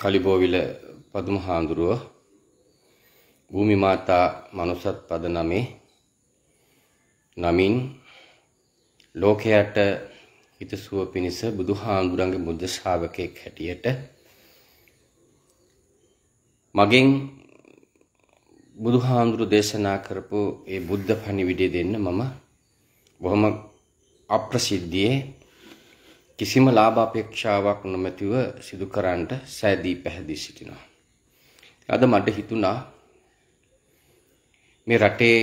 කලිබෝවිල පදුම හාමුදුරුව භූමි මාතා මනුසත් පද නමේ නමින් ලෝකයට හිතසුව පිණිස බුදු හාමුදුරන්ගේ බුද්ධ ශාවකයෙක් හැටියට මගෙන් බුදු හාමුදුරු දේශනා කරපු ඒ බුද්ධ පණිවිඩය දෙන්න මම බොහොම අප්‍රසිද්ධියේ කිසිම ලාභ අපේක්ෂාවක් නොමැතිව සිදු කරන්නට සෑදී පැහැදී සිටිනවා. අද මට හිතුණා මේ රටේ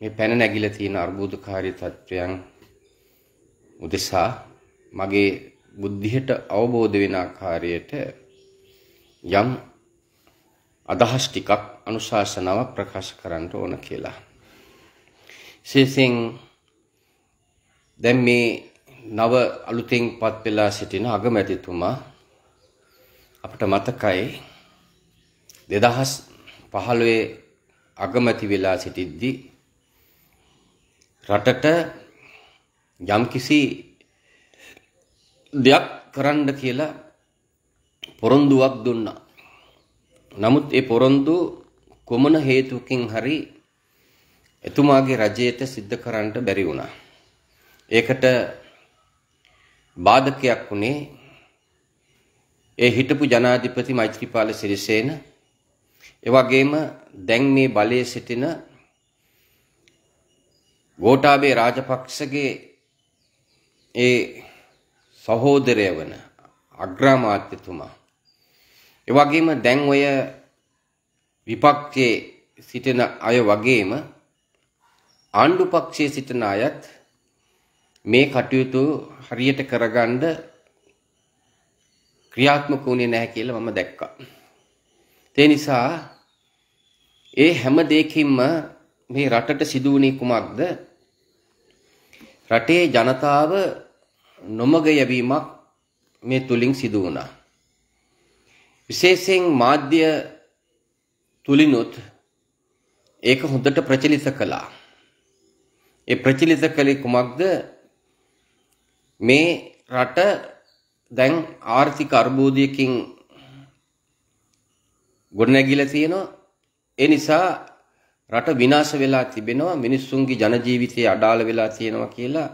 මේ පැන නැගිලා තියෙන අර්බුදකාරී තත්වයන් උදෙසා මගේ බුද්ධියට අවබෝධ වෙන ආකාරයට යම් අදහස් ටිකක් අනුශාසනාව ප්‍රකාශ කරන්න ඕන කියලා. විශේෂයෙන් දැන් මේ නව අලුතෙන් පත් වෙලා සිටින අගමැතිතුමා අපට මතකයි දෙදහස් පහළොවේ අගමැති වෙලා සිටිද්දි රටට යම්කිසි දෙයක් කරන්න කියලා පොරොන්දුවක් දුන්නා. නමුත් ඒ පොරොන්දු කොමන හේතුකින් හරි එතුමාගේ රජයට සිද්ධ කරන්නට බැරි වුණා. ඒකට බාධකයක් වුණේ ඒ හිටපු ජනාධිපති මෛත්‍රීපාල සිරිසේන එවැගේම දැන් මේ බලයේ සිටින ගෝඨාභය රාජපක්ෂගේ ඒ සහෝදරය වන අග්‍රාමාත්‍යතුමා එවැගේම දැන් ඔය විපක්ෂයේ සිටින අය වගේම ආණ්ඩු පක්ෂයේ සිටින අයත් මේ කටයුතු හරියට කරගන්න ක්‍රියාත්මක වුණේ නැහැ කියලා මම දැක්කා. ඒ නිසා ඒ හැම දෙයකින්ම මේ රටට සිදු වුණේ කුමක්ද? රටේ ජනතාව නොමග යැවීමක් මේ තුලින් සිදු වුණා. විශේෂයෙන් මාධ්‍ය තුලිනුත් ඒක හොඳට ප්‍රචලිත කළා. ඒ ප්‍රචලිත කලේ කුමක්ද? මේ රට දැන් ආර්ථික අර්බුදයකින් ගොඩනැගිලා තියෙනවා. ඒ නිසා රට විනාශ වෙලා තිබෙනවා. මිනිස්සුන්ගේ ජන ජීවිතය අඩාල වෙලා තියෙනවා කියලා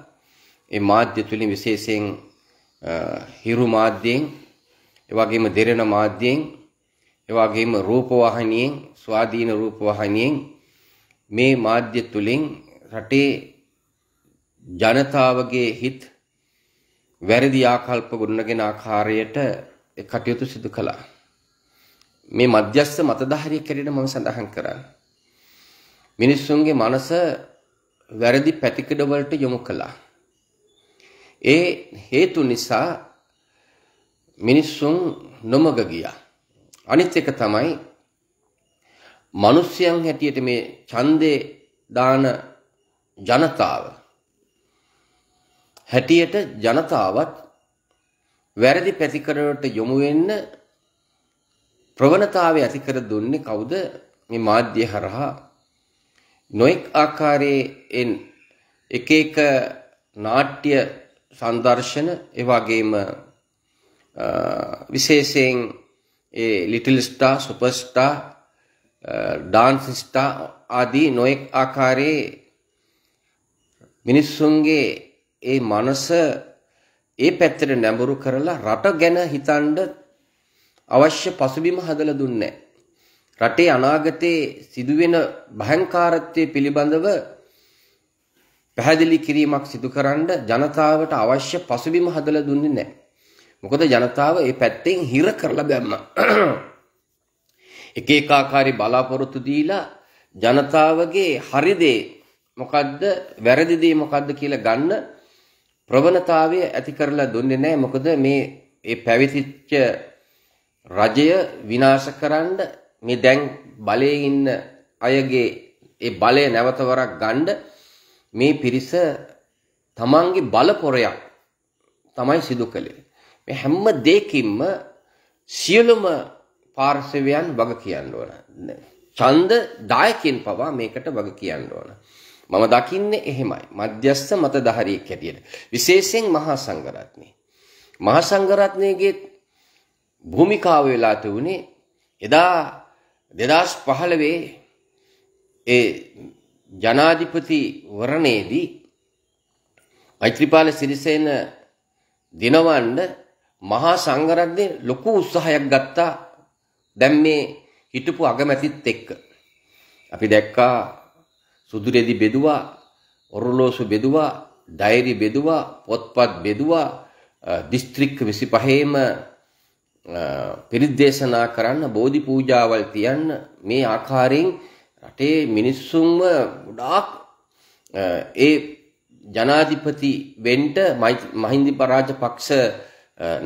ඒ මාධ්‍ය තුලින් විශේෂයෙන් හිරු මාධ්‍යයෙන් ඒ වගේම දෙරණ මාධ්‍යයෙන් ඒ වගේම රූපවාහිනියෙන් ස්වාධීන රූපවාහිනියෙන් මේ මාධ්‍ය තුලින් රටේ ජනතාවගේ හිත වැරදි ආකල්ප ගොඩනගෙන ආකාරයට කටයුතු සිදු කළා. මේ මධ්‍යස්ථ මතධාරිය කැඩෙන මම සඳහන් කරන්න. මිනිස්සුන්ගේ මනස වැරදි පැතිකඩ වලට යොමු කළා. ඒ හේතු නිසා මිනිස්සුන් නොමග ගියා. අනිත් එක තමයි මිනිස්යන් හැටියට මේ ඡන්දේ දාන ජනතාව හැටියට ජනතාවත් වැරදි පැතිකඩවලට යොමු වෙන්න ප්‍රවණතාවය ඇති කර දුන්නේ කවුද මේ මාධ්‍ය හරහා නොඑක් ආකාරයෙන් එක එක නාට්‍ය සංදර්ශන ඒ වගේම විශේෂයෙන් ඒ little star super star dance star ආදී නොඑක් ආකාරයේ මිනිස්සුන්ගේ ඒ මනස ඒ පැත්තට නැඹුරු කරලා රට ගැන හිතන්න අවශ්‍ය පසුබිම හදලා දුන්නේ රටේ අනාගතයේ සිදුවෙන භයංකාරත්වයේ පිළිබඳව පැහැදිලි කිරීමක් සිදුකරන්න ජනතාවට අවශ්‍ය පසුබිම හදලා දුන්නේ නැහැ. මොකද ජනතාව ඒ පැත්තෙන් හිර කරලා දැම්මා. එක එක ආකාරي බලාපොරොත්තු දීලා ජනතාවගේ හරි දේ මොකද්ද වැරදි දේ මොකද්ද කියලා ගන්න ප්‍රවණතාවය ඇති කරලා දුන්නේ නැහැ මොකද මේ ඒ පැවිතිච්ච රජය විනාශකරන්න මේ දැන් බලයේ ඉන්න අයගේ ඒ බලය නැවත වරක් ගන්න මේ පිරිස තමන්ගේ බල පොරයක් තමයි සිදු කළේ මේ හැම දෙයකින්ම සියලුම පාර්ශවයන් වග කියන්න ඕන ඡන්ද දායකින් පවා මේකට වග කියන්න ඕන මම දකින්නේ එහෙමයි. මධ්‍යස්ථ මතධාරියෙක් හැටියට. විශේෂයෙන් මහා සංඝරත්නය. මහා සංඝරත්නයේගේ භූමිකාව වෙලා තිබුණේ එදා 2015 ඒ ජනාධිපති වරණේදී මෛත්‍රීපාල සිරිසේන දිනවන්න මහා සංඝරත්නය ලොකු උත්සාහයක් ගත්තා දැන් මේ හිටපු අගමැතිත් එක්ක අපි දැක්කා සුදුරෙදි බෙදුවා ඔරලෝසු බෙදුවා ඩයිරි බෙදුවා පොත්පත් බෙදුවා දිස්ත්‍රික් විසි පහේම පිරිද්දේශනා කරන්න බෝධි පූජාවල් තියන්න මේ ආකාරයෙන් රටේ මිනිස්සුන්ම ගොඩාක් ඒ ජනාධිපති වෙන්ට මහින්දි පරාජ පක්ෂ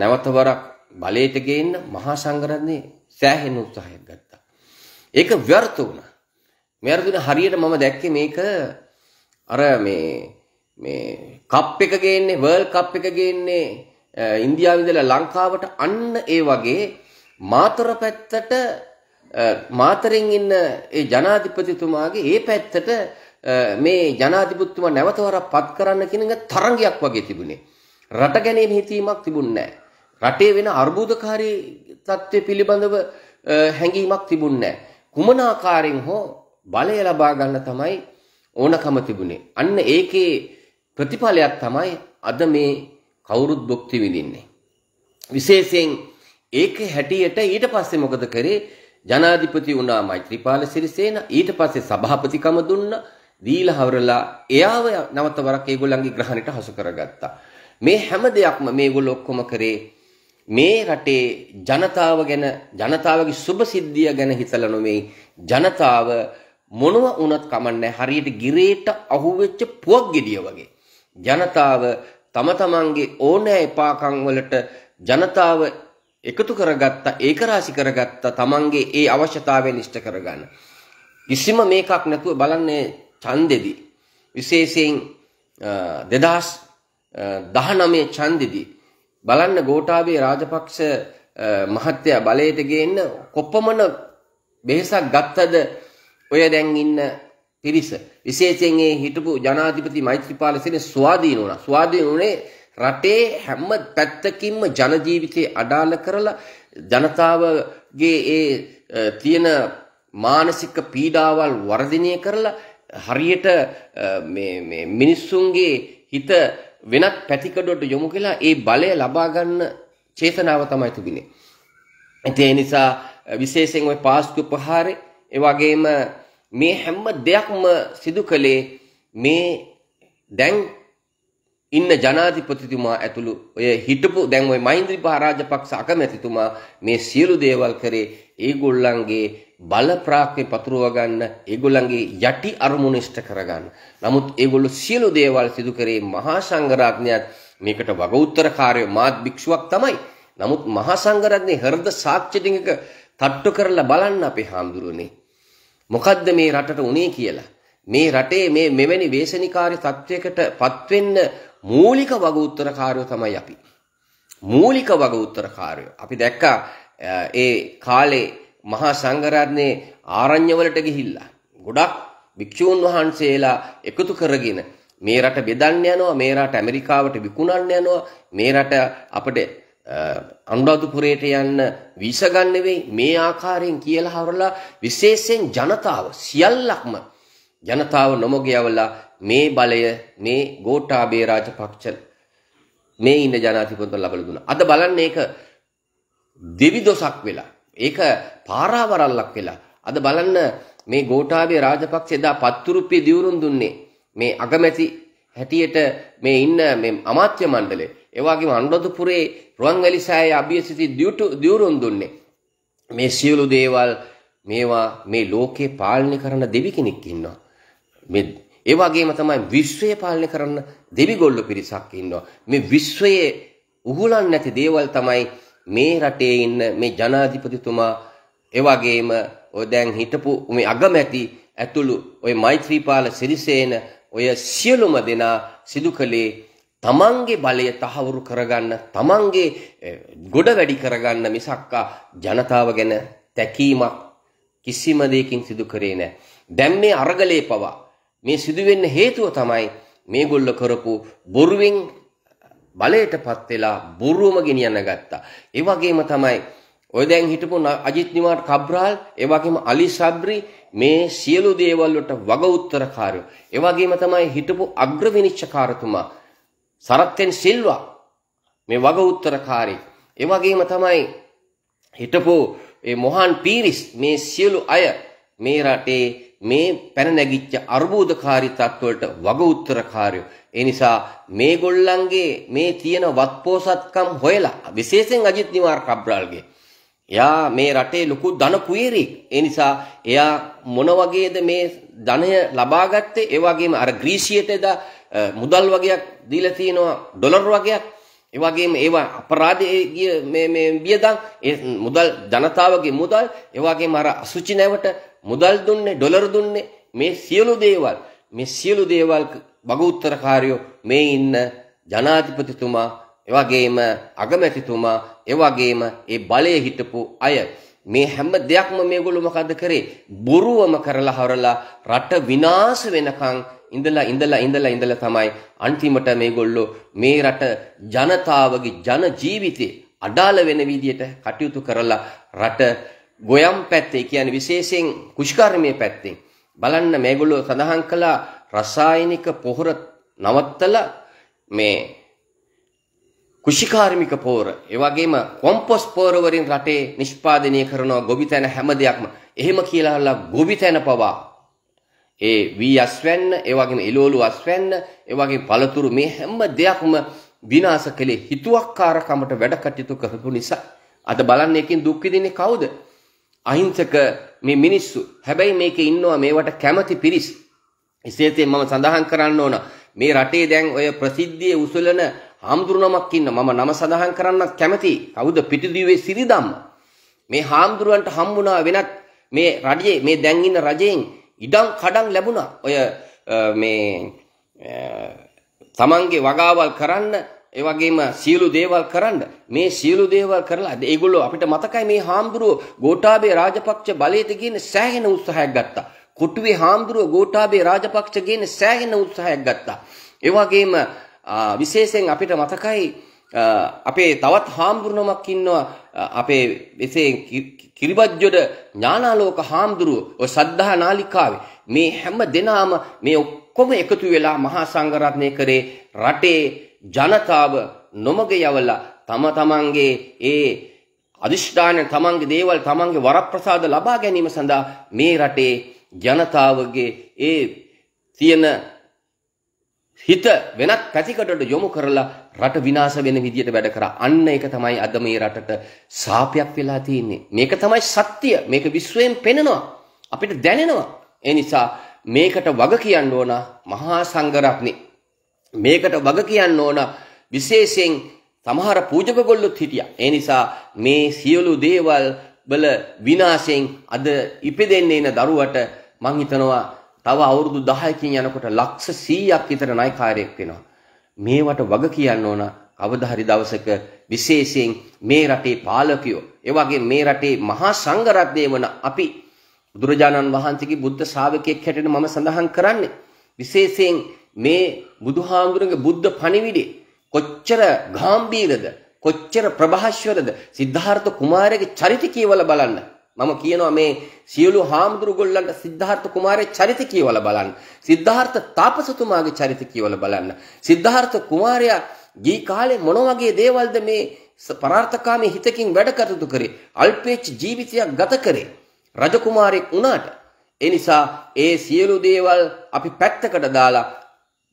නැවතවරක් බලයට ගේන්න මහා සංගරන්නේ සෑහෙන උත්සාහයක් ගත්තා. ඒක ව්‍යර්ථ වුණා. මෙයාර හරියට මම දැක්කේ මේක අර මේ මේ කප් එක ගේන්නේ වර්ල්ඩ් කප් එක ගේන්නේ ඉන්දියාවේ ඉඳලා ලංකාවට අන්න ඒ වගේ මාතර පැත්තට මාතරෙන් ඉන්න ඒ ජනාධිපතිතුමාගේ ඒ පැත්තට මේ ජනාධිපතිතුමා නැවත වරක් පත් කරන්න කියන තරංගයක් වගේ තිබුණේ රට ගැනීම හිතීමක් තිබුණේ රටේ වෙන අර්බුදකාරී තත්ත්වය පිළිබඳව හැඟීමක් තිබුණේ කුමන ආකාරයෙන් හෝ බලය ලබා ගන්න තමයි ඕනකම තිබුණේ. අන්න ඒකේ ප්‍රතිඵලයක් තමයි අද මේ කවුරුත් භුක්ති විඳින්නේ. විශේෂයෙන් ඒක හැටියට ඊට පස්සේ මොකද කරේ? ජනාධිපති වුණා මෛත්‍රීපාල සිරිසේන. ඊට පස්සේ සභාපතිකම දුන්නා. දීලා හවරලා එයාව නැවත වරක් ඒගොල්ලන්ගේ ග්‍රහණයට හසු කරගත්තා. මේ හැම දෙයක්ම මේගොල්ලෝ ඔක්කොම කරේ මේ රටේ ජනතාව ගැන ජනතාවගේ සුභ සිද්ධිය ගැන හිතලා නොමේ ජනතාව මොනව වුණත් කමන්නේ හරියට ගිරේට අහුවෙච්ච පුවක් ගෙඩිය වගේ ජනතාව තම තමන්ගේ ඕනෑ එපාකම් වලට ජනතාව එකතු කරගත්ත ඒකරාශි කරගත්ත තමන්ගේ ඒ අවශ්‍යතාවයෙන් ඉෂ්ට කරගන්න කිසිම මේකක් නැතුව බලන්නේ ඡන්දෙදි විශේෂයෙන් 2019 ඡන්දෙදි බලන්න ගෝඨාභය රාජපක්ෂ මහත්තයා බලයට ගේන්න කොපමණ බෙහෙසක් ගත්තද ඔය දැන් ඉන්න පිරිස විශේෂයෙන් ඒ හිටපු ජනාධිපති මෛත්‍රීපාල සෙනෙ ස්වාධීන වුණා. ස්වාධීන වුණේ රටේ හැම පැත්තකින්ම ජන ජීවිතේ අඩාල කරලා ජනතාවගේ ඒ තියෙන මානසික පීඩාවල් වර්ධනය කරලා හරියට මේ මිනිස්සුන්ගේ හිත වෙනත් පැතිකඩට යොමු කළා ඒ බලය ලබා ගන්න චේතනාව තමයි තිබුණේ. ඒ නිසා විශේෂයෙන් ওই පාස්කු ප්‍රහාරේ ඒ වගේම මේ හැම දෙයක්ම සිදු කළේ මේ දැන් ඉන්න ජනාධිපතිතුමා ඇතුළු ඔය හිටපු දැන් ඔය මහින්ද්‍රී මහරාජපක්ෂ අකමැතිතුමා මේ සියලු දේවල් කරේ ඒගොල්ලන්ගේ බල ප්‍රාප්තිය පතුරව ගන්න ඒගොල්ලන්ගේ යටි අරමුණු ඉෂ්ට කරගන්න. නමුත් ඒගොල්ලෝ සියලු දේවල් සිදු කරේ මහා සංඝරත්නයත් මේකට වග උත්තරකාරය මාත් භික්ෂුවක් තමයි. නමුත් මහා සංඝරත්නයේ හෘද සාක්ෂි ටිකක තට්ටු කරලා බලන්න අපේ හාමුදුරනේ. මොකද්ද මේ රටට උනේ කියලා. මේ රටේ මේ මෙවැනි වේශනිකාරී තත්වයකට පත්වෙන්න මූලික වග උත්තරකාරයෝ තමයි අපි. මූලික වග උත්තරකාරයෝ. අපි දැක්කා ඒ කාලේ මහා සංඝරත්නයේ ආරණ්‍යවලට ගිහිල්ලා ගොඩක් භික්ෂූන් වහන්සේලා එකතු කරගෙන මේ රට බෙදන්න යනවා මේ රට ඇමරිකාවට විකුණන්න යනවා මේ රට අපිට අනුරාධපුරයට යන්න වීසා ගන්න නෙවෙයි මේ ආකාරයෙන් කියලා හවරලා විශේෂයෙන් ජනතාව සියල්ලක්ම ජනතාව නොමග යවලා මේ බලය මේ ගෝඨාභය රාජපක්ෂ මේ ඉන්න ජනාධිපතිතුමන් ලබලා දුන්නා. අද බලන්න ඒක දෙවි දොසක් වෙලා ඒක පාරාවරල්ලක් වෙලා අද බලන්න මේ ගෝඨාභය රාජපක්ෂ එදා පත්තුරුප්පිය දියුරුම් දුන්නේ මේ අගමැති හැටියට මේ ඉන්න මේ අමාත්‍ය මණ්ඩලේ ඒ වගේම අනුරාධපුරේ රුවන්වැලිසෑයේ අභියසිත දියුරුම් දුන්නේ මේ සියලු දේවල් මේවා මේ ලෝකේ පාලනය කරන දෙවි කෙනෙක් ඉන්නවා මේ ඒ වගේම තමයි විශ්වය පාලනය කරන දෙවිගොල්ලෝ පිරිසක් ඉන්නවා මේ විශ්වයේ උහුලන් නැති දේවල් තමයි මේ රටේ ඉන්න මේ ජනාධිපතිතුමා ඒ වගේම ඔය දැන් හිටපු මේ අගමැති ඇතුළු ඔය මෛත්‍රීපාල සිරිසේන ඔය සියලුම දෙනා සිදු කළේ තමන්ගේ බලය තහවුරු කරගන්න තමන්ගේ ගොඩ වැඩි කරගන්න මිසක්කා ජනතාව ගැන තැකීමක් කිසිම දෙයකින් සිදු කරේ නෑ. දැන් මේ අරගලේ පවා මේ සිදුවෙන්න හේතුව තමයි මේගොල්ල කරපු බොරුවෙන් බලයටපත් වෙලා බොරුවම ගෙනියන්න ගත්තා. ඒ වගේම තමයි ඔය දැන් හිටපු අජිත් නිමාට කබ්‍රාල් ඒ වගේම අලි සබ්රි මේ සියලු දේවල් වලට වග උත්තරකාරයෝ ඒ වගේම තමයි හිටපු අග්‍ර විනිශ්චයකාරතුමා සරත්තෙන් සිල්වා මේ වග උත්තරකාරී. ඒ වගේම තමයි හිටපු ඒ මොහන් පීරිස් මේ සියලු අය මේ රටේ මේ පැන නැගිච්ච අර්බුදකාරී තත්වලට වග උත්තරකාරයෝ. ඒ නිසා මේගොල්ලන්ගේ මේ තියෙන වත්පෝසත්කම් හොයලා විශේෂයෙන් අජිත් නිවාර් කබ්‍රාල්ගේ එයා මේ රටේ ලොකු ධන කුයරෙක්. ඒ නිසා එයා මොන වගේද මේ ධනය ලබා ගත්තේ? ඒ වගේම අර ග්‍රීසියට එදා මුදල් වගේක් දීලා තියෙනවා ඩොලර් වගේක් ඒ වගේම ඒවා අපරාධයේ මේ මේ වියදම් ඒ මුදල් ජනතාවගේ මුදල් ඒ වගේම අර අසුචි නැවට මුදල් දුන්නේ ඩොලර් දුන්නේ මේ සියලු දේවල් මේ සියලු දේවල් බගුත්තරකාරයෝ මේ ඉන්න ජනාධිපතිතුමා ඒ වගේම අගමැතිතුමා ඒ වගේම ඒ බලයේ හිටපු අය මේ හැම දෙයක්ම මේගොල්ලෝ මොකද කරේ බොරුවම කරලා හරලා රට විනාශ වෙනකන් ඉඳලා ඉඳලා ඉඳලා ඉඳලා තමයි අන්තිමට මේගොල්ලෝ මේ රට ජනතාවගේ ජන ජීවිතේ අඩාල වෙන විදියට කටයුතු කරලා රට ගොයම් පැත්තේ කියන්නේ විශේෂයෙන් කුෂ්කර්මයේ පැත්තේ බලන්න මේගොල්ලෝ සඳහන් කළා රසායනික පොහොර නවත්තලා මේ කෘෂිකාර්මික පෝර ඒ වගේම කොම්පොස් පෝර වලින් රටේ නිෂ්පාදනය කරනවා ගොවිතැන හැම දෙයක්ම එහෙම කියලාලා ගොවිතැන පවා ඒ වී අස්වැන්න, ඒ වගේම එළවලු අස්වැන්න, ඒ වගේ පළතුරු මේ හැම දෙයක්ම විනාශ කළේ හිතුවක්කාරකමට වැඩ කටයුතු කරපු නිසා. අද බලන්න එකෙන් දුක් විඳින්නේ කවුද? අහිංසක මේ මිනිස්සු. හැබැයි මේකේ ඉන්නවා මේවට කැමති පිරිස්. එසේතේ මම සඳහන් කරන්න ඕන මේ රටේ දැන් ඔය ප්‍රසිද්ධියේ උසලන හාමුදුරුවමක් ඉන්න මම නම සඳහන් කරන්න කැමති කවුද පිටිදුවේ සිරිදම්ම මේ හාමුදුරුවන්ට හම්බුණා වෙනත් මේ රජයේ මේ දැන් ඉන්න රජයෙන් ඉඩම් කඩම් ලැබුණා. ඔය මේ තමන්ගේ වගාවල් කරන්න ඒ වගේම සියලු දේවල් කරන්න මේ සියලු දේවල් කරලා ඒගොල්ලෝ අපිට මතකයි මේ හාමුදුරුව ගෝඨාභය රාජපක්ෂ බලයට ගිහින් සෑහෙන උත්සාහයක් ගත්තා. කොටුවේ හාමුදුරුව ගෝඨාභය රාජපක්ෂ ගිහින් සෑහෙන උත්සාහයක් ගත්තා. ඒ වගේම විශේෂයෙන් අපිට මතකයි අපේ තවත් හාමුදුරුවමක් ඉන්නවා අපේ එසේ කිරිබජ්ජොඩ ඥානාලෝක හාමුදුරුව ඔය සද්ධා නාලිකාවේ මේ හැම දෙනාම මේ ඔක්කොම එකතු වෙලා මහා සංඝරත්නය කරේ රටේ ජනතාව නොමග යවලා තම තමන්ගේ ඒ අදිෂ්ඨාන තමන්ගේ දේවල් තමන්ගේ වරප්‍රසාද ලබා ගැනීම සඳහා මේ රටේ ජනතාවගේ ඒ තියෙන හිත වෙනත් පැතිකඩට යොමු කරලා රට විනාශ වෙන විදියට වැඩ කරා. අන්න ඒක තමයි අද මේ රටට සාපයක් වෙලා තියෙන්නේ. මේක තමයි සත්‍ය. මේක විශ්වයෙන් පෙනෙනවා. අපිට දැනෙනවා. ඒ නිසා මේකට වග කියන්න ඕන මහා සංඝරත්නේ. මේකට වග කියන්න ඕන විශේෂයෙන් සමහර පූජකගොල්ලොත් හිටියා. ඒ නිසා මේ සියලු දේවල් බල විනාශයෙන් අද ඉපදෙන්න එන දරුවට මං හිතනවා තව අවුරුදු 10කින් යනකොට ලක්ෂ 100ක් විතර නායකාරයෙක් වෙනවා. මේවට වග කියන්න ඕන අවදා හරි දවසක විශේෂයෙන් මේ රටේ පාලකයෝ ඒ වගේ මේ රටේ මහා සංඝ රත්නය වන අපි බුදුරජාණන් වහන්සේගේ බුද්ධ ශාවකයෙක් හැටියට මම සඳහන් කරන්නේ විශේෂයෙන් මේ බුදුහාමුදුරගේ බුද්ධ පණිවිඩේ කොච්චර ගැඹීරද කොච්චර ප්‍රභාෂ්වරද සිද්ධාර්ථ කුමාරගේ චරිත කියවලා බලන්න මම කියනවා මේ සියලු හාමුදුරු ගොල්ලන්ට සිද්ධාර්ථ කුමාරයේ චරිත කියවලා බලන්න. සිද්ධාර්ථ තාපසතුමාගේ චරිත කියවලා බලන්න. සිද්ධාර්ථ කුමාරයා ගී කාලේ මොන වගේ දේවල්ද මේ පරාර්ථකාමී හිතකින් වැඩ කටයුතු කරේ? අල්පේච්ච ජීවිතයක් ගත කරේ. රජකුමාරයෙක් වුණාට. ඒ නිසා ඒ සියලු දේවල් අපි පැත්තකට දාලා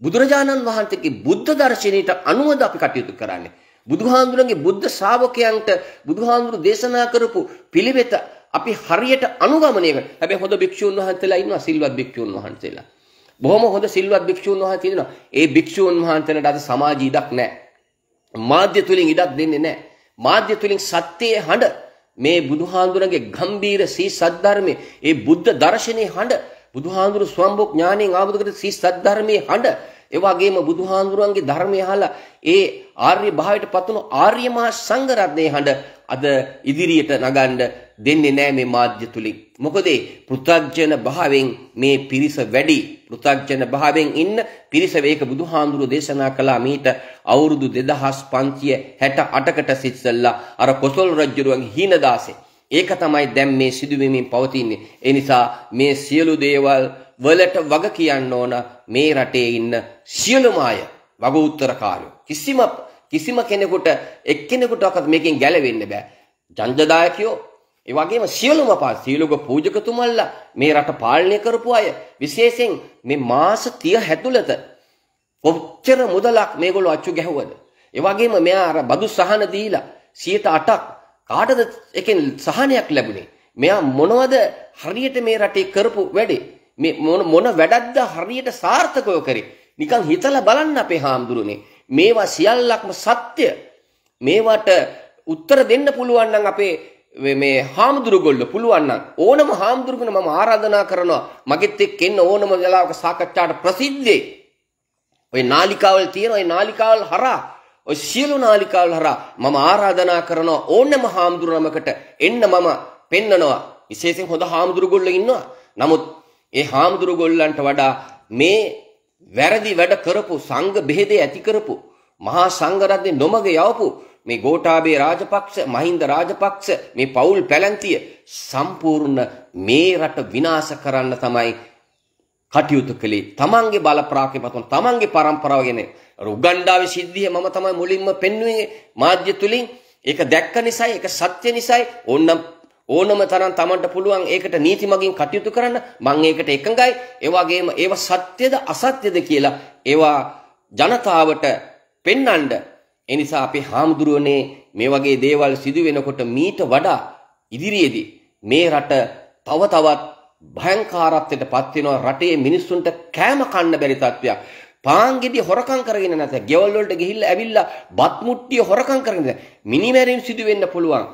බුදුරජාණන් වහන්සේගේ බුද්ධ දර්ශනයට අනුවද අපි කටයුතු කරන්නේ. බුදුහාඳුනගේ බුද්ධ ශ්‍රාවකයන්ට බුදුහාඳුරු දේශනා කරපු පිළිවෙත අපි හරියට අනුගමනය කරන. හැබැයි හොඳ භික්ෂුන් වහන්සේලා ඉන්නවා සිල්වත් භික්ෂුන් වහන්සේලා. බොහොම හොඳ සිල්වත් භික්ෂුන් වහන්සේ ඉන්නවා. ඒ භික්ෂුන් වහන්සේලාට අද සමාජ ඉඩක් නැහැ. මාධ්‍ය තුලින් ඉඩක් දෙන්නේ නැහැ. මාධ්‍ය තුලින් සත්‍යයේ හඬ මේ බුදුහාඳුනගේ ගම්බීර සී සද්ධර්මයේ ඒ බුද්ධ දර්ශනයේ හඬ බුදුහාඳුරු ස්වම්භෝඥාණයෙන් ආවුදකට සී සද්ධර්මයේ හඬ ඒ වගේම බුදුහාඳුරුවන්ගේ ධර්මය අහලා ඒ ආර්ය භාවයට පත් වුණු ආර්ය මහා සංඝ රත්නයේ හඬ අද ඉදිරියට නගන්න දෙන්නේ නැහැ මේ මාධ්‍ය තුලින්. මොකද පෘථග්ජන භාවයෙන් මේ පිරිස වැඩි. පෘථග්ජන භාවයෙන් ඉන්න පිරිස මේක බුදුහාඳුරු දේශනා කළා මීට අවුරුදු 2568කට සිස්සල්ලා අර කොසල් රජුරුවන්ගේ හීනදාසේ ඒක තමයි දැන් මේ සිදුවෙමින් පවතින්නේ. ඒ නිසා මේ සියලු දේවල් වලට වග කියන්න ඕන මේ රටේ ඉන්න සියලුම අය වග උත්තරකාරයෝ. කිසිම කිසිම කෙනෙකුට එක්කෙනෙකුටවත් මේකෙන් ගැලවෙන්න බෑ. ජංජදායකයෝ ඒ වගේම සියලුම පා සීලුක පූජකතුමන්ලා මේ රට පාලනය කරපු අය විශේෂයෙන් මේ මාස 30 ඇතුළත කොච්චර මුදලක් මේගොල්ලෝ අච්චු ගැහුවද? ඒ වගේම මෙයා අර බදු සහන දීලා 108ක් කාටද එකෙන් සහනයක් ලැබුණේ? මෙයා මොනවද හරියට මේ රටේ කරපු වැඩේ? මේ මොන මොන වැඩක්ද හරියට සාර්ථකව කරේ? නිකන් හිතලා බලන්න අපේ හාමුදුරනේ. මේවා සියල්ලක්ම සත්‍ය. මේවට උත්තර දෙන්න පුළුවන් නම් අපේ මේ හාමුදුරුගොල්ල පුළුවන් නම් ඕනම හාමුදුරුගෙන මම ආරාධනා කරනවා මගෙත් එක්ක එන්න ඕනම වෙලාවක සාකච්ඡාට ප්‍රසිද්ධේ ඔය නාලිකාවල් තියෙන ඔය නාලිකාවල් හරහා ඔය සියලු නාලිකාවල හරහා මම ආරාධනා කරනවා ඕනෑම හාමුදුරු නමකට එන්න මම පෙන්නනවා. විශේෂයෙන් හොඳ හාමුදුරු ගොල්ලෝ ඉන්නවා. නමුත් ඒ හාමුදුරු ගොල්ලන්ට වඩා මේ වැරදි වැඩ කරපු සංඝ බෙහෙදේ ඇති කරපු මහා සංඝ රත්නේ නොමග යවපු මේ ගෝඨාභය රාජපක්ෂ මහින්ද රාජපක්ෂ මේ පවුල් පැලැන්තිය සම්පූර්ණ මේ රට විනාශ කරන්න තමයි කටයුතු කළේ තමන්ගේ බල ප්‍රාකේ පතුන තමන්ගේ પરම්පරාව ගැන අර උගණ්ඩාවේ සිද්ධිය මම තමයි මුලින්ම පෙන්වුවේ මාධ්‍ය තුලින් ඒක දැක්ක නිසායි ඒක සත්‍ය නිසායි ඕනම් ඕනම තරම් Tamanට පුළුවන් ඒකට නීති මගින් කටයුතු කරන්න මම ඒකට එකඟයි ඒ වගේම ඒව සත්‍යද අසත්‍යද කියලා ඒවා ජනතාවට පෙන්වන්න ඒ නිසා අපේ හාමුදුරුවනේ මේ වගේ දේවල් සිදු වෙනකොට මීට වඩා ඉදිරියේදී මේ රට තව තවත් භයංකාරත්වයට පත් වෙනවා රටේ මිනිස්සුන්ට කෑම කන්න බැරි තත්ත්වයක් පාන් ගෙඩි හොරකම් කරගෙන නැත. ගෙවල් වලට ගිහිල්ලා ඇවිල්ලා බත් මුට්ටිය හොරකම් කරගෙන මිනිමැරීම් සිදු වෙන්න පුළුවන්.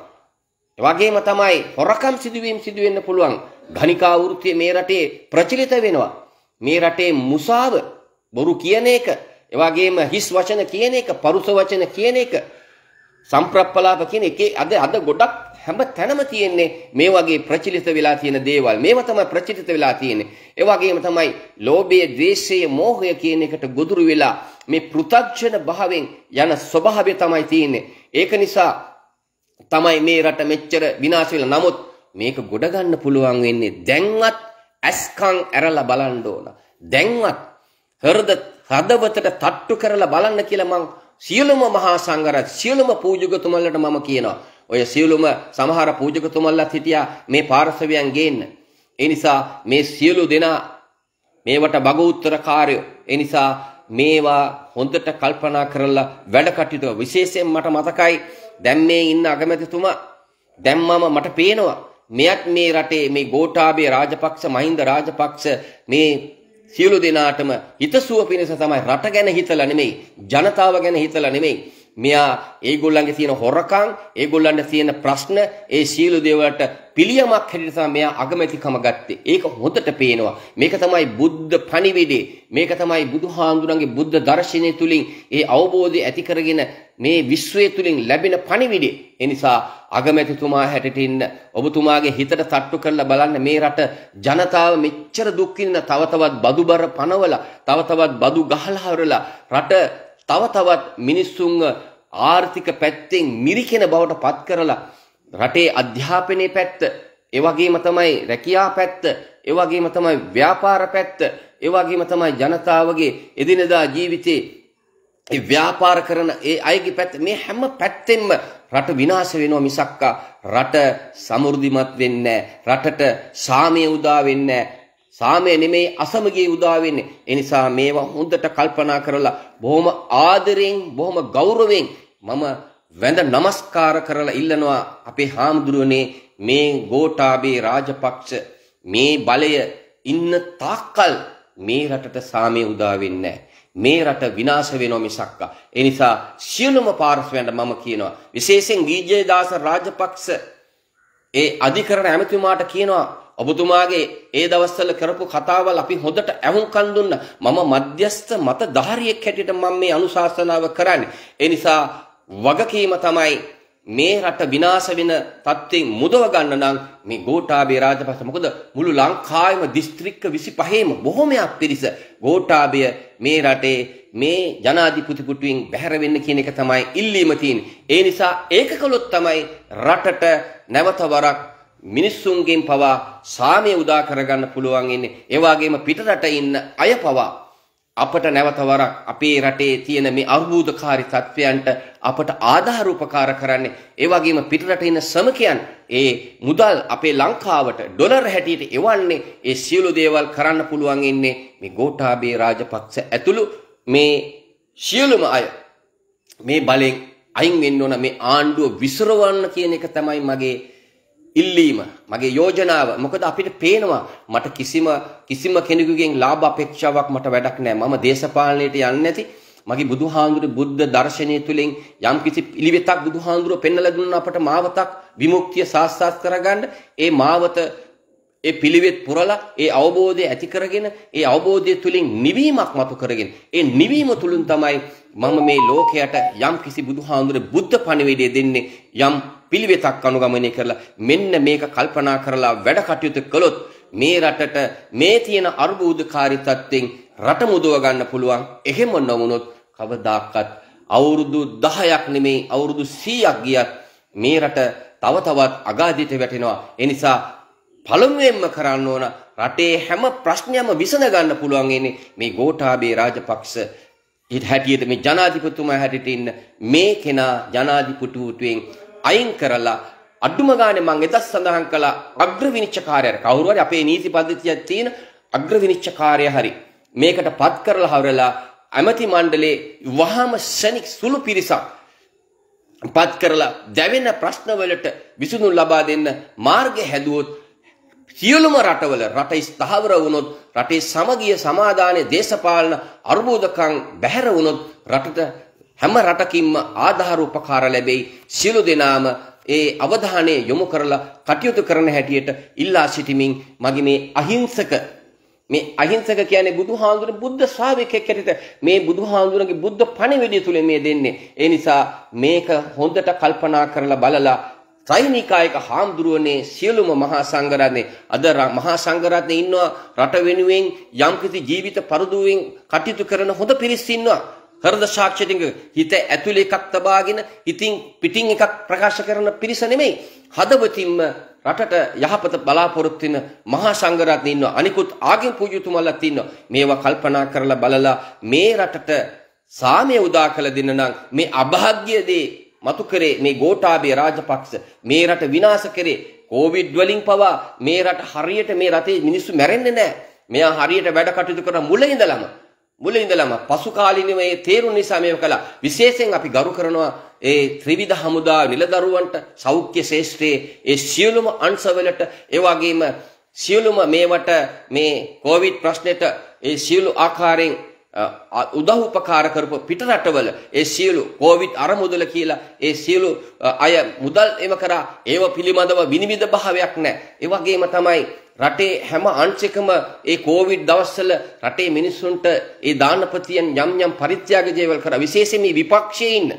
වගේම තමයි හොරකම් සිදුවීම් සිදු වෙන්න පුළුවන්. ධනිකා වෘත්තිය මේ රටේ ප්‍රචලිත වෙනවා. මේ රටේ මුසාව බොරු කියන එක, ඒ වගේම හිස් වචන කියන එක, පරුස වචන කියන එක, සම්ප්‍රප්පලාප කියන එකේ අද අද ගොඩක් හැම තැනම තියෙන්නේ මේ වගේ ප්‍රචලිත වෙලා තියෙන දේවල්. මේවා තමයි ප්‍රචලිත වෙලා තියෙන්නේ. ඒ වගේම තමයි ලෝභය, ද්වේෂය, මෝහය කියන එකට ගොදුරු වෙලා මේ පෘථග්ජන භාවයෙන් යන ස්වභාවය තමයි තියෙන්නේ. ඒක නිසා තමයි මේ රට මෙච්චර විනාශ වෙලා. නමුත් මේක ගොඩ ගන්න පුළුවන් වෙන්නේ දැන්වත් ඇස්කම් ඇරලා බලන්න ඕන. දැන්වත් හෘද හදවතට තට්ටු කරලා බලන්න කියලා මං සියලුම මහා සංඝරත් සියලුම පූජකතුමන්ලට මම කියනවා. ඔය සියලුම සමහර පූජකතුමන්ලත් හිටියා මේ පාර්ශවයන් ගේන්න. ඒ නිසා මේ සියලු දෙනා මේවට බගෝත්තර කාර්යෝ. ඒ නිසා මේවා හොඳට කල්පනා කරලා වැඩ කටයුතු විශේෂයෙන් මට මතකයි දැන් මේ ඉන්න අගමැතිතුමා දැන් මම මට පේනවා මෙයත් මේ රටේ මේ ගෝඨාභය රාජපක්ෂ මහින්ද රාජපක්ෂ මේ සියලු දෙනාටම හිතසුව පිණිස තමයි රට ගැන හිතලා නෙමෙයි ජනතාව ගැන හිතලා නෙමෙයි මෙයා ඒගොල්ලන්ගේ තියෙන හොරකම්, ඒගොල්ලන්ට තියෙන ප්‍රශ්න, ඒ සීල දේවලට පිළියමක් හැටියට තමයි මෙයා අගමැතිකම ගත්තේ. ඒක හොඳට පේනවා. මේක තමයි බුද්ධ පණිවිඩේ. මේක තමයි බුදුහාඳුනගේ බුද්ධ දර්ශනය තුලින් ඒ අවබෝධය ඇති කරගෙන මේ විශ්වය තුලින් ලැබෙන පණිවිඩේ. ඒ නිසා අගමැතිතුමා හැටට ඉන්න ඔබතුමාගේ හිතට තට්ටු කරලා බලන්න මේ රට ජනතාව මෙච්චර දුක් විඳින තව තවත් බදුබර පනවලා තව තවත් බදු ගහලා හරලා රට තව තවත් මිනිස්සුන්ව ආර්ථික පැත්තෙන් මිරිකෙන බවට පත් කරලා රටේ අධ්‍යාපනයේ පැත්ත ඒ වගේම තමයි රැකියා පැත්ත ඒ වගේම තමයි ව්‍යාපාර පැත්ත ඒ වගේම තමයි ජනතාවගේ එදිනදා ජීවිතේ ඒ ව්‍යාපාර කරන ඒ අයගේ පැත්ත මේ හැම පැත්තෙන්ම රට විනාශ වෙනවා මිසක්කා රට සමෘද්ධිමත් වෙන්නේ රටට සාමය උදා වෙන්නේ සාමය නෙමෙයි අසමගිය උදා වෙන්නේ. ඒ නිසා මේවා හොඳට කල්පනා කරලා බොහොම ආදරෙන් බොහොම ගෞරවයෙන් මම වැඳ නමස්කාර කරලා ඉල්ලනවා අපේ හාමුදුරුවනේ මේ ගෝඨාභය රාජපක්ෂ මේ බලය ඉන්න තාක්කල් මේ රටට සාමය උදා වෙන්නේ නැහැ. මේ රට විනාශ වෙනවා මිසක්ක. ඒ නිසා සියලුම පාර්ශ්වයන්ට මම කියනවා විශේෂයෙන් විජේදාස රාජපක්ෂ ඒ අධිකරණ ඇමතිතුමාට කියනවා ඔබතුමාගේ ඒ දවස්වල කරපු කතාවල් අපි හොඳට ඇහුම්කන් දුන්න මම මධ්‍යස්ත මතධාරියෙක් හැටියට මම මේ අනුශාසනාව කරන්නේ. ඒ නිසා වගකීම තමයි මේ රට විනාශ වෙන තත්ත්වෙන් මුදව ගන්න නම් මේ ගෝඨාභය රාජපක්ෂ මොකද මුළු ලංකාවේම දිස්ත්‍රික්ක 25ෙම බොහොමයක් පිරිස ගෝඨාභය මේ රටේ මේ ජනාධිපති පුටුවෙන් බැහැර වෙන්න කියන එක තමයි ඉල්ලීම තියෙන්නේ. ඒ නිසා ඒක කළොත් තමයි රටට නැවත වරක් මිනිස්සුන්ගෙන් පවා සාමය උදා කරගන්න පුළුවන් ඉන්නේ. ඒ වගේම පිටරට ඉන්න අය පවා අපට නැවත වරක් අපේ රටේ තියෙන මේ අර්බුදකාරී තත්ත්වයන්ට අපට ආධාර උපකාර කරන්නේ. ඒ වගේම පිටරට ඉන්න ශ්‍රමිකයන් ඒ මුදල් අපේ ලංකාවට ඩොලර් හැටියට එවන්නේ. ඒ සියලු දේවල් කරන්න පුළුවන් ඉන්නේ මේ ගෝඨාභය රාජපක්ෂ ඇතුළු මේ සියලුම අය මේ බලෙන් අයින් වෙන්න ඕන මේ ආණ්ඩුව විසිරවන්න කියන එක තමයි මගේ ඉල්ලීම මගේ යෝජනාව මොකද අපිට පේනවා මට කිසිම කිසිම කෙනෙකුගෙන් ලාභ අපේක්ෂාවක් මට වැඩක් නැහැ මම දේශපාලනයට යන්නේ නැති මගේ බුදුහාඳුරු බුද්ධ දර්ශනය තුලින් යම් කිසි පිළිවෙතක් බුදුහාඳුරු පෙන්වලා දුන්නා අපට මාවතක් විමුක්තිය සාක්ෂාත් කරගන්න ඒ මාවත ඒ පිළිවෙත් පුරලා ඒ අවබෝධය ඇති කරගෙන ඒ අවබෝධය තුලින් නිවීමක් මතු කරගෙන ඒ නිවීම තුලින් තමයි මම මේ ලෝකයට යම් කිසි බුදුහාඳුර බුද්ධ පණිවිඩය දෙන්නේ යම් පිළිවෙතක් අනුගමනය කරලා මෙන්න මේක කල්පනා කරලා වැඩ කටයුතු කළොත් මේ රටට මේ තියෙන අර්බුදකාරී තත්ත්වෙන් රට මුදව ගන්න පුළුවන්. එහෙම නොවුනොත් කවදාකවත් අවුරුදු 10ක් නෙමෙයි අවුරුදු 100ක් ගියත් මේ රට තව තවත් අගාධිත වැටෙනවා. ඒ නිසා පළමුවෙන්ම කරන්න ඕන රටේ හැම ප්‍රශ්නයක්ම විසඳ ගන්න පුළුවන් ඉන්නේ මේ ගෝඨාභය රාජපක්ෂ හිට හැටියට මේ ජනාධිපතිතුමා හැටියට ඉන්න මේ කෙනා ජනාධිපතිතුමෙන් අයින් කරලා අඩුම ගානේ මම එදත් සඳහන් කළා අග්‍ර විනිශ්චයකාරයර කවුරු හරි අපේ නීති පද්ධතියක් තියෙන අග්‍ර විනිශ්චයකාරය හරි මේකට පත් කරලා හවරලා ඇමති මණ්ඩලයේ වහාම ශනික සුළු පිරිසක් පත් කරලා දැවෙන ප්‍රශ්නවලට විසඳුම් ලබා දෙන්න මාර්ග හැදුවොත් සියලුම රටවල රටේ ස්ථාවර වුණොත් රටේ සමගිය සමාදානයේ දේශපාලන අර්බුදකම් බැහැර වුණොත් රටට හැම රටකින්ම ආධාර උපකාර ලැබෙයි සියලු දෙනාම ඒ අවධානය යොමු කරලා කටයුතු කරන හැටියට ඉල්ලා සිටිමින් මගේ මේ අහිංසක මේ අහිංසක කියන්නේ බුදුහාඳුන බුද්ධ ශ්‍රාවකෙක් හැටියට මේ බුදුහාඳුනගේ බුද්ධ පණිවිඩය තුලින් මේ දෙන්නේ. ඒ නිසා මේක හොඳට කල්පනා කරලා බලලා ත්‍රිනිකායක හාමුදුරුවනේ සියලුම මහා සංඝරත්නේ අද මහා සංඝරත්නේ ඉන්නවා රට වෙනුවෙන් යම්කිසි ජීවිත පරදුවෙන් කටයුතු කරන හොඳ පිරිස් ඉන්නවා හෘද සාක්ෂියකින් හිත ඇතුලේ එකක් තබාගෙන ඉතින් පිටින් එකක් ප්‍රකාශ කරන පිරිස නෙමෙයි හදවතින්ම රටට යහපත බලාපොරොත්තු වෙන මහා සංඝරත්නය ඉන්නවා අනිකුත් ආගම් පූජ්‍යතුමන්ලත් ඉන්නවා මේවා කල්පනා කරලා බලලා මේ රටට සාමය උදා කළ දෙන්න නම් මේ අභාග්‍ය දේ මතු කරේ මේ ගෝඨාභය රාජපක්ෂ මේ රට විනාශ කරේ කොවිඩ් වලින් පවා මේ රට හරියට මේ රටේ මිනිස්සු මැරෙන්නේ නැහැ මෙයා හරියට වැඩ කටයුතු කරන මුල ඉඳලම මුල ඉඳලම පසු කාලීනව මේ තේරුම් නිසා මේව කළා. විශේෂයෙන් අපි ගරු කරනවා ඒ ත්‍රිවිධ හමුදා නිලදරුවන්ට සෞඛ්‍ය ශේෂ්ත්‍රයේ ඒ සියලුම අංශවලට ඒ වගේම සියලුම මේවට මේ කොවිඩ් ප්‍රශ්නෙට ඒ සියලු ආකාරයෙන් උදව් උපකාර කරපු පිටරටවල ඒ සියලු කොවිඩ් අරමුදල කියලා ඒ සියලු අය මුදල් එම කරා ඒව පිළිබඳව විනිවිද භාවයක් නැහැ. ඒ වගේම තමයි රටේ හැම අංශකම ඒ කොවිඩ් දවස්වල රටේ මිනිස්සුන්ට ඒ දානපතියන් යම් යම් පරිත්‍යාග දේවල් කරා විශේෂයෙන් මේ විපක්ෂයේ ඉන්න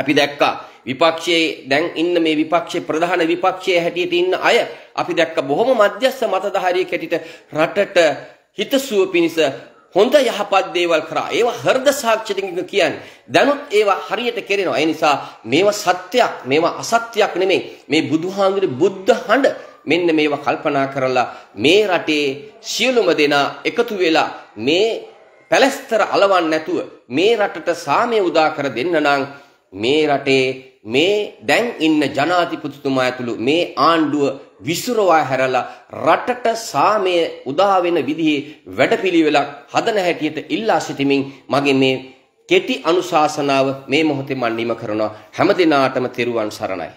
අපි දැක්කා විපක්ෂයේ දැන් ඉන්න මේ විපක්ෂයේ ප්‍රධාන විපක්ෂයේ හැටියට ඉන්න අය අපි දැක්ක බොහොම මධ්‍යස්ථ මතධාරියෙක් හැටියට රටට හිතසුව පිණිස හොඳ යහපත් දේවල් කරා. ඒවා හෘද සාක්ෂියකින් කියන්නේ. දැනුත් ඒවා හරියට කෙරෙනවා. ඒ නිසා මේවා සත්‍යයක්, මේවා අසත්‍යයක් නෙමෙයි. මේ බුදුහාමුදුරේ බුද්ධ හඬ මෙන්න මේවා කල්පනා කරලා මේ රටේ සියලුම දෙනා එකතු වෙලා මේ පැලස්තර అలවන්න නැතුව මේ රටට සාමය උදා කර දෙන්න නම් මේ රටේ මේ දැන් ඉන්න ජනාධිපතිතුමා ඇතුළු මේ ආණ්ඩුව විසිරවා හැරලා රටට සාමය උදා වෙන විදිහේ වැඩපිළිවෙලක් හදන හැටියට ඉල්ලා සිටිමින් මගේ මේ කෙටි අනුශාසනාව මේ මොහොතේ මන් නිම කරනවා හැම දිනාටම තෙරුවන් සරණයි